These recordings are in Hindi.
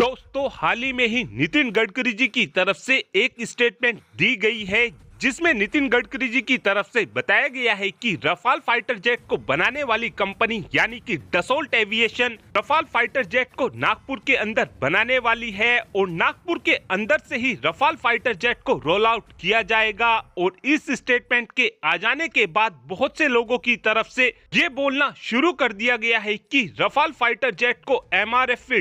दोस्तों हाल ही में ही नितिन गडकरी जी की तरफ से एक स्टेटमेंट दी गई है जिसमें नितिन गडकरी जी की तरफ से बताया गया है कि रफाल फाइटर जेट को बनाने वाली कंपनी यानी कि Dassault Aviation Rafale fighter jet को नागपुर के अंदर बनाने वाली है और नागपुर के अंदर से ही रफाल फाइटर जेट को रोल आउट किया जाएगा और इस स्टेटमेंट के आ जाने के बाद बहुत से लोगों की तरफ से ये बोलना शुरू कर दिया गया है कि रफाल फाइटर जेट को एम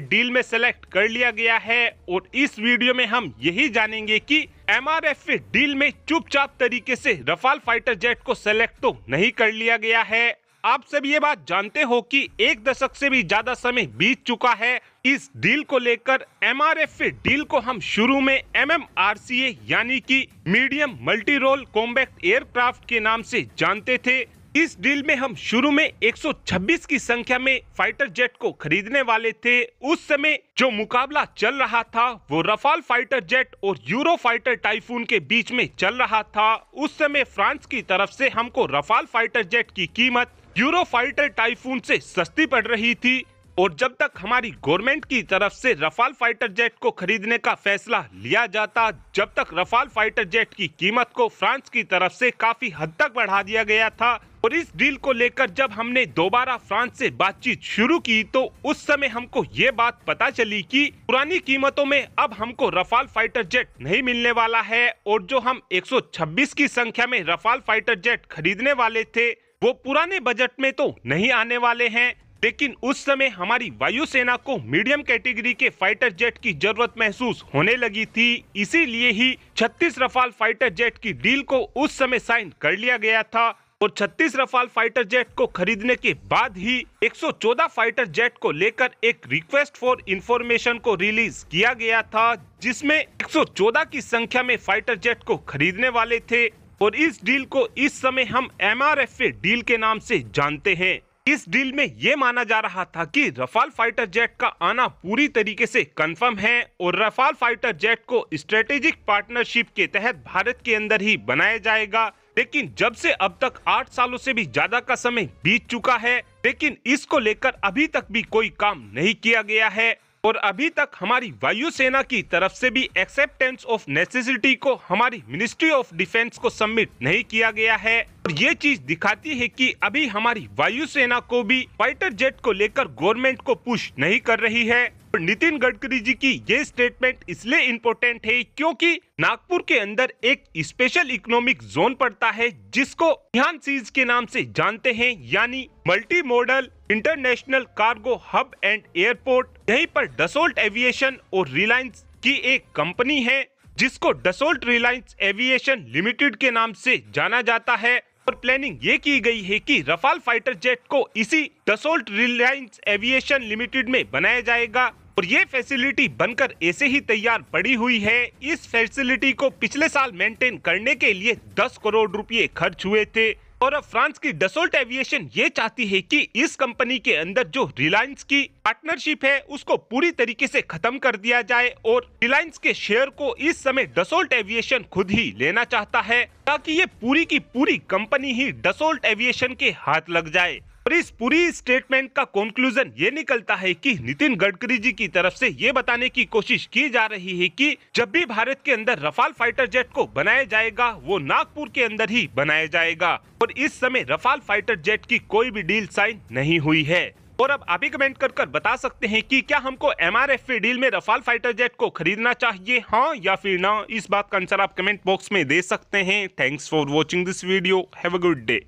डील में सेलेक्ट कर लिया गया है और इस वीडियो में हम यही जानेंगे की एमआरएफ डील में चुपचाप तरीके से रफाल फाइटर जेट को सेलेक्ट तो नहीं कर लिया गया है आप सब ये बात जानते हो कि एक दशक से भी ज्यादा समय बीत चुका है इस डील को लेकर एमआरएफ डील को हम शुरू में एम एम आर सी यानी की medium multi role combat aircraft के नाम से जानते थे इस डील में हम शुरू में 126 की संख्या में फाइटर जेट को खरीदने वाले थे उस समय जो मुकाबला चल रहा था वो रफाल फाइटर जेट और यूरो फाइटर टाइफून के बीच में चल रहा था उस समय फ्रांस की तरफ से हमको रफाल फाइटर जेट की कीमत यूरो फाइटर टाइफून से सस्ती पड़ रही थी और जब तक हमारी गवर्नमेंट की तरफ से रफाल फाइटर जेट को खरीदने का फैसला लिया जाता जब तक रफाल फाइटर जेट की कीमत को फ्रांस की तरफ से काफी हद तक बढ़ा दिया गया था और इस डील को लेकर जब हमने दोबारा फ्रांस से बातचीत शुरू की तो उस समय हमको ये बात पता चली कि पुरानी कीमतों में अब हमको रफाल फाइटर जेट नहीं मिलने वाला है और जो हम 126 की संख्या में रफाल फाइटर जेट खरीदने वाले थे वो पुराने बजट में तो नहीं आने वाले हैं लेकिन उस समय हमारी वायुसेना को मीडियम कैटेगरी के फाइटर जेट की जरूरत महसूस होने लगी थी इसीलिए ही 36 रफाल फाइटर जेट की डील को उस समय साइन कर लिया गया था और 36 रफाल फाइटर जेट को खरीदने के बाद ही 114 फाइटर जेट को लेकर एक रिक्वेस्ट फॉर इंफॉर्मेशन को रिलीज किया गया था जिसमें 114 की संख्या में फाइटर जेट को खरीदने वाले थे और इस डील को इस समय हम एम डील के नाम से जानते हैं इस डील में ये माना जा रहा था कि रफाल फाइटर जेट का आना पूरी तरीके से कंफर्म है और रफाल फाइटर जेट को स्ट्रेटेजिक पार्टनरशिप के तहत भारत के अंदर ही बनाया जाएगा लेकिन जब से अब तक आठ सालों से भी ज्यादा का समय बीत चुका है लेकिन इसको लेकर अभी तक भी कोई काम नहीं किया गया है और अभी तक हमारी वायुसेना की तरफ से भी एक्सेप्टेंस ऑफ नेसेसिटी को हमारी मिनिस्ट्री ऑफ डिफेंस को सबमिट नहीं किया गया है और ये चीज दिखाती है कि अभी हमारी वायुसेना को भी फाइटर जेट को लेकर गवर्नमेंट को पुश नहीं कर रही है नितिन गडकरी जी की ये स्टेटमेंट इसलिए इम्पोर्टेंट है क्योंकि नागपुर के अंदर एक स्पेशल इकोनॉमिक जोन पड़ता है जिसको ध्यान सीज के नाम से जानते हैं यानी multi modal international cargo hub and airport यहीं पर डसोल्ट एविएशन और रिलायंस की एक कंपनी है जिसको डसोल्ट रिलायंस एविएशन लिमिटेड के नाम से जाना जाता है और प्लानिंग ये की गई है कि रफाल फाइटर जेट को इसी डसोल्ट रिलायंस एविएशन लिमिटेड में बनाया जाएगा और ये फैसिलिटी बनकर ऐसे ही तैयार पड़ी हुई है इस फैसिलिटी को पिछले साल मेंटेन करने के लिए 10 करोड़ रुपए खर्च हुए थे और अब फ्रांस की डसोल्ट एविएशन ये चाहती है कि इस कंपनी के अंदर जो रिलायंस की पार्टनरशिप है उसको पूरी तरीके से खत्म कर दिया जाए और रिलायंस के शेयर को इस समय डसोल्ट एविएशन खुद ही लेना चाहता है ताकि ये पूरी की पूरी कंपनी ही डसोल्ट एविएशन के हाथ लग जाए और इस पूरी स्टेटमेंट का कंक्लूजन ये निकलता है कि नितिन गडकरी जी की तरफ से ये बताने की कोशिश की जा रही है कि जब भी भारत के अंदर रफाल फाइटर जेट को बनाया जाएगा वो नागपुर के अंदर ही बनाया जाएगा और इस समय रफाल फाइटर जेट की कोई भी डील साइन नहीं हुई है और अब आप ही कमेंट कर कर बता सकते हैं कि क्या हमको एम आर डील में रफाल फाइटर जेट को खरीदना चाहिए हाँ या फिर ना इस बात का आंसर आप कमेंट बॉक्स में दे सकते हैं thanks for watching this video have a good day